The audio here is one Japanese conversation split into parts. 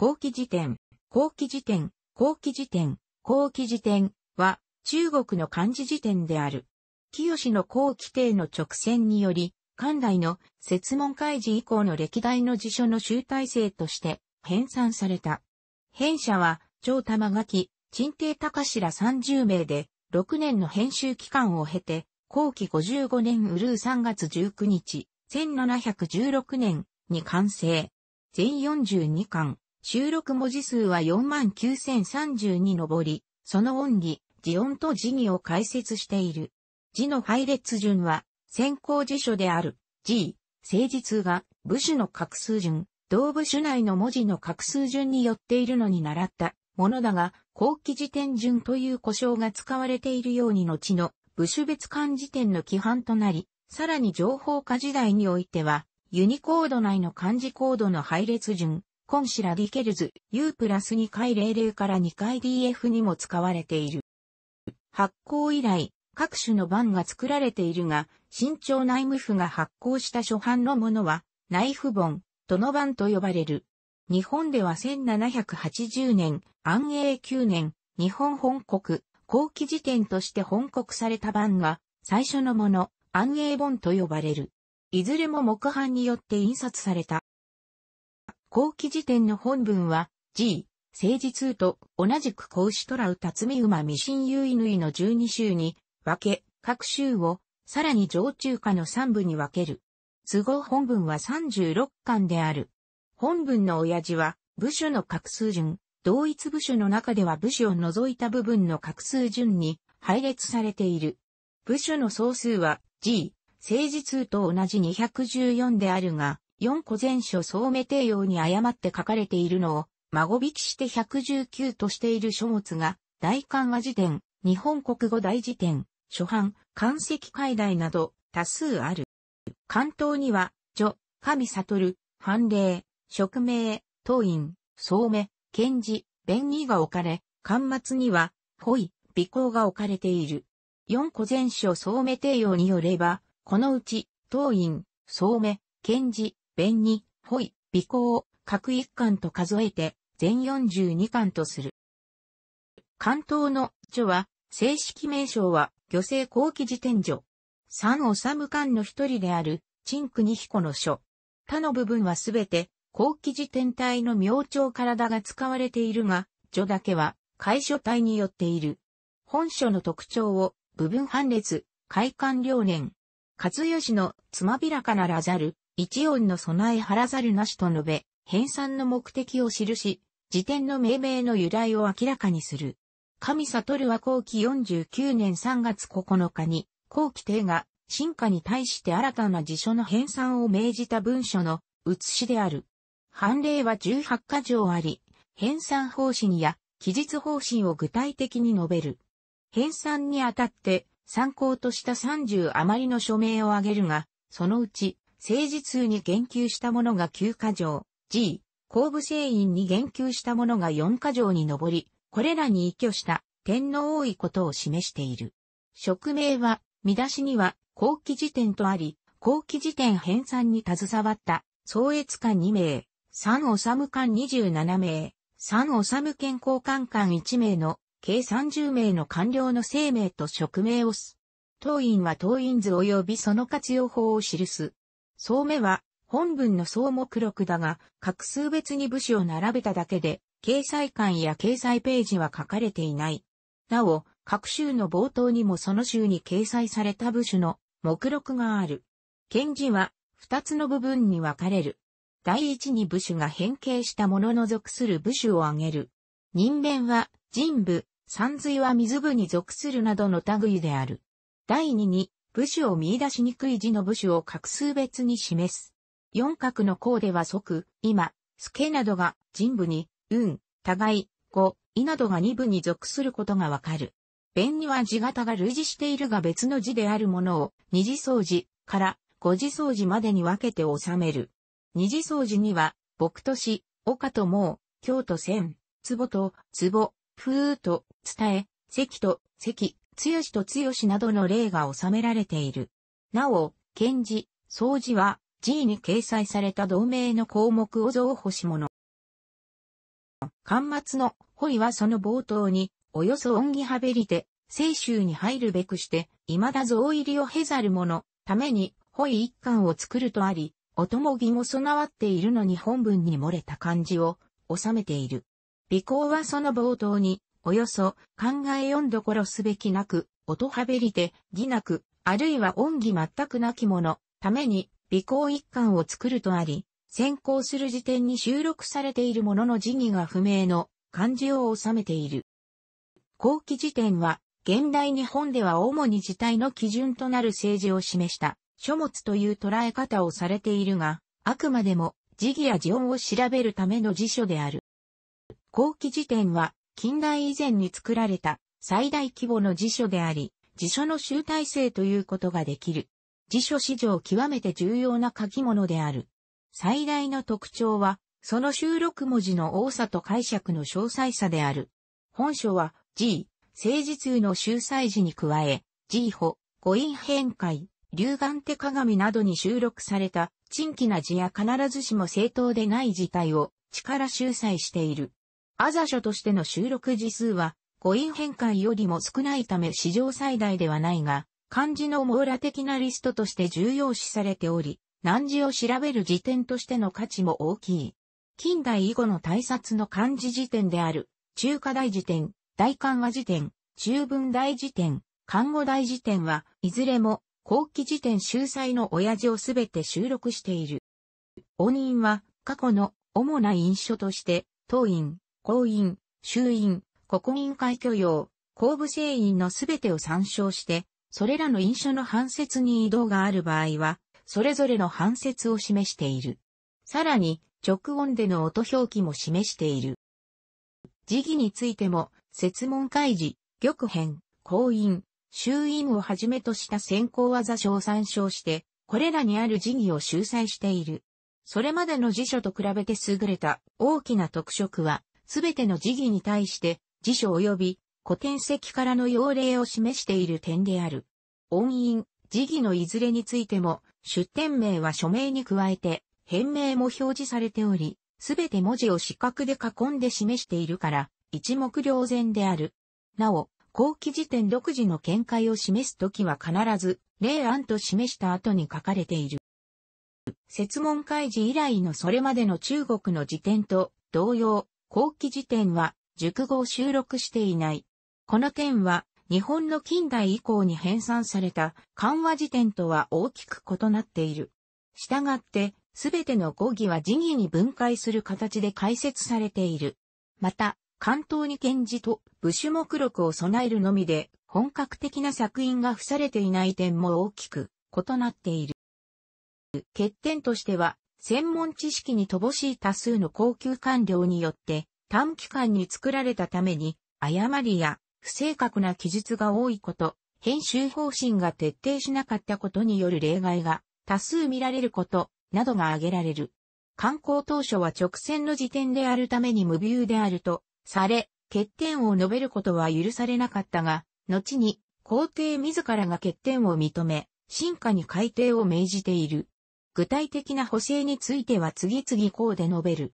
後期辞典、後期辞典、後期辞典、後期辞典は中国の漢字辞典である。清の後期帝の直線により、関代の説問開示以降の歴代の辞書の集大成として編纂された。編者は、長玉垣、陳帝隆ら30名で、6年の編集期間を経て、後期55年ウルー3月19日、1716年に完成。全42巻。収録文字数は49,030に上り、その音義、字音と字義を解説している。字の配列順は、先行辞書である、G、誠実通が、部首の画数順、同部首内の文字の画数順によっているのに習ったものだが、後期辞典順という故障が使われているように後の、部首別漢字典の規範となり、さらに情報化時代においては、ユニコード内の漢字コードの配列順、コンシラディケルズ U プラス2回00から2回 DF にも使われている。発行以来、各種の版が作られているが、新潮内務府が発行した初版のものは、内府本、殿版と呼ばれる。日本では1780年、安永9年、日本本国、後期辞典として本国された版が、最初のもの、安永本と呼ばれる。いずれも木版によって印刷された。後期辞典の本文は、G、政治通と同じく孔子トラウ辰巳馬未信ヌイの12週に分け、各週をさらに上中下の3部に分ける。都合本文は36巻である。本文の親父は、部署の各数順、同一部署の中では部署を除いた部分の各数順に配列されている。部署の総数は G、政治通と同じ214であるが、4個前書総目帝王に誤って書かれているのを、孫引きして119としている書物が、大漢和辞典、日本国語大辞典、初版、漢石解題など、多数ある。関東には、女、神悟、判例、職名、当院、総目、検事、弁義が置かれ、巻末には、ほい、尾行が置かれている。四個前書総目帝王によれば、このうち、当院、総目、検事、弁に、ほい、尾行各一巻と数えて、全42巻とする。関東の著は、正式名称は、漁政後期辞典女。三治間の一人である、陳国彦の書。他の部分はすべて、後期辞典体の明朝体が使われているが、序だけは、解書体によっている。本書の特徴を、部分判列、開館両年。勝義のつまびらかならざる、一音の備え払ざるなしと述べ、編纂の目的を記し、辞典の命名の由来を明らかにする。神悟は後期49年3月9日に、後期帝が、進化に対して新たな辞書の編纂を命じた文書の写しである。判例は18箇条あり、編纂方針や記述方針を具体的に述べる。編纂にあたって参考とした30余りの署名を挙げるが、そのうち政治通に言及したものが9箇条、G、後部聖院に言及したものが4箇条に上り、これらに依拠した天皇多いことを示している。職名は、見出しには、後期辞典とあり、後期辞典編纂に携わった、総越官2名、三治官27名、三治健康官官1名の、計30名の官僚の生命と職名をす。当院は当院図及びその活用法を記す。総目は、本文の総目録だが、画数別に部首を並べただけで、掲載館や掲載ページは書かれていない。なお、各州の冒頭にもその州に掲載された部首の目録がある。検事は二つの部分に分かれる。第一に部首が変形したものの属する部首を挙げる。人弁は人部、山水は水部に属するなどの類である。第二に部首を見出しにくい字の部首を画数別に示す。四角の項では即、今、助などが人部に、運、互い、語、いなどが二部に属することがわかる。弁には字型が類似しているが別の字であるものを二次掃除から五次掃除までに分けて収める。二次掃除には、僕とし、岡ともう、京都千、壺と、壺、風と、伝え、関と、関、よしとよしなどの例が収められている。なお、検事、掃除は G に掲載された同名の項目を増補し者。端末のほいはその冒頭に、およそ恩義はべりて、青州に入るべくして、未だ増入りを経ざる者、ために、ほい一巻を作るとあり、ともぎも備わっているのに本文に漏れた漢字を、収めている。尾行はその冒頭に、およそ、考え読んどころすべきなく、音はべりて、義なく、あるいは音義全くなきもの、ために、微行一貫を作るとあり、先行する時点に収録されているものの辞義が不明の漢字を収めている。後期辞典は、現代日本では主に事態の基準となる政治を示した書物という捉え方をされているが、あくまでも、辞義や辞音を調べるための辞書である。後期辞典は、近代以前に作られた最大規模の辞書であり、辞書の集大成ということができる。辞書史上極めて重要な書き物である。最大の特徴は、その収録文字の多さと解釈の詳細さである。本書は、G、政治通の秀才時に加え、G 保、語彙変換、流眼手鏡などに収録された、珍奇な字や必ずしも正当でない事態を、力秀才している。アザ書としての収録字数は、誤飲変換よりも少ないため史上最大ではないが、漢字の網羅的なリストとして重要視されており、難字を調べる辞典としての価値も大きい。近代以後の大冊の漢字辞典である、中華大辞典、大漢和辞典、中文大辞典、漢語大辞典は、いずれも、後期辞典秀才の親父をすべて収録している。音印は、過去の主な印書として、当院、公員、衆院、国民会許容、公部制員のすべてを参照して、それらの印書の反説に移動がある場合は、それぞれの反説を示している。さらに、直音での音表記も示している。時期についても、説問開示、玉編、公印、衆院をはじめとした先行技書を参照して、これらにある辞儀を修載している。それまでの辞書と比べて優れた大きな特色は、すべての辞儀に対して、辞書及び古典籍からの要例を示している点である。音韻、辞儀のいずれについても、出典名は署名に加えて、変名も表示されており、すべて文字を四角で囲んで示しているから、一目瞭然である。なお、後期辞典独自の見解を示すときは必ず、例案と示した後に書かれている。説問開示以来のそれまでの中国の辞典と同様、後期辞典は熟語を収録していない。この点は日本の近代以降に編纂された漢和辞典とは大きく異なっている。したがって、すべての語義は辞義に分解する形で解説されている。また、関東に展示と部首目録を備えるのみで、本格的な作品が付されていない点も大きく異なっている。欠点としては、専門知識に乏しい多数の高級官僚によって短期間に作られたために誤りや不正確な記述が多いこと、編集方針が徹底しなかったことによる例外が多数見られることなどが挙げられる。観光当初は直線の時点であるために無ビューであるとされ、欠点を述べることは許されなかったが、後に皇帝自らが欠点を認め、進化に改定を命じている。具体的な補正については次々こうで述べる。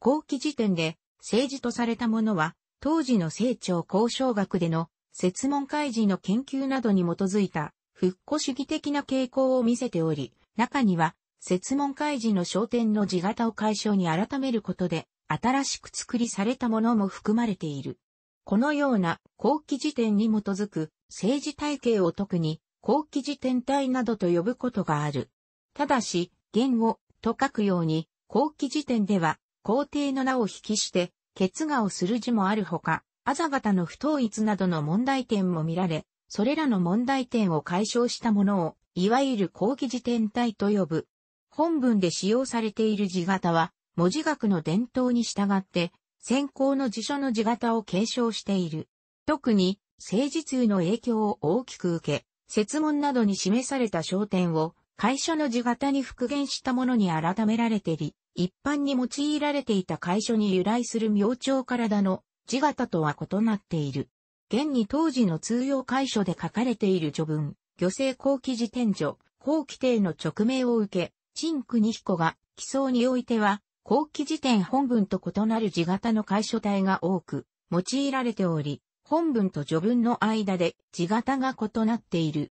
後期時点で政治とされたものは、当時の政庁交渉学での、説問開示の研究などに基づいた、復古主義的な傾向を見せており、中には、説問開示の焦点の字型を解消に改めることで、新しく作りされたものも含まれている。このような後期時点に基づく政治体系を特に後期時点体などと呼ぶことがある。ただし、言語と書くように、後期時点では、皇帝の名を引きして、結賀をする字もあるほか、あざがたの不統一などの問題点も見られ、それらの問題点を解消したものを、いわゆる後期辞典体と呼ぶ。本文で使用されている字型は、文字学の伝統に従って、先行の辞書の字型を継承している。特に、政治通の影響を大きく受け、説問などに示された焦点を、会所の字型に復元したものに改められてり、一般に用いられていた会所に由来する明朝体の字型とは異なっている。現に当時の通用会所で書かれている序文、漁政後期辞典所、後期帝の直命を受け、陳国彦が、起草においては、後期辞典本文と異なる字型の会書体が多く、用いられており、本文と序文の間で字型が異なっている。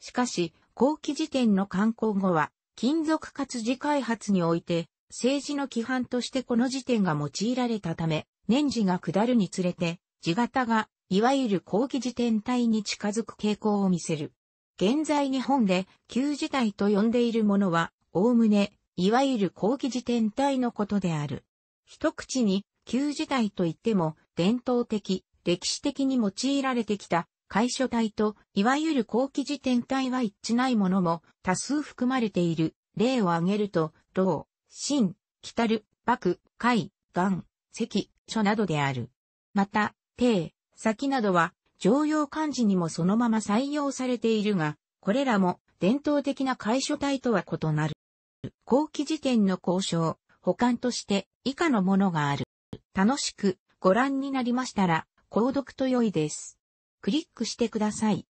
しかし、後期時点の刊行後は、金属活字開発において、政治の規範としてこの時点が用いられたため、年次が下るにつれて、字型が、いわゆる後期時点体に近づく傾向を見せる。現在日本で、旧字体と呼んでいるものは、おおむね、いわゆる後期時点体のことである。一口に、旧字体といっても、伝統的、歴史的に用いられてきた、楷書体と、いわゆる後期辞典体は一致ないものも多数含まれている。例を挙げると、老、新、北る、幕、海、岩、石、書などである。また、帝、先などは、常用漢字にもそのまま採用されているが、これらも伝統的な楷書体とは異なる。後期辞典の交渉、保管として以下のものがある。楽しくご覧になりましたら、購読と良いです。クリックしてください。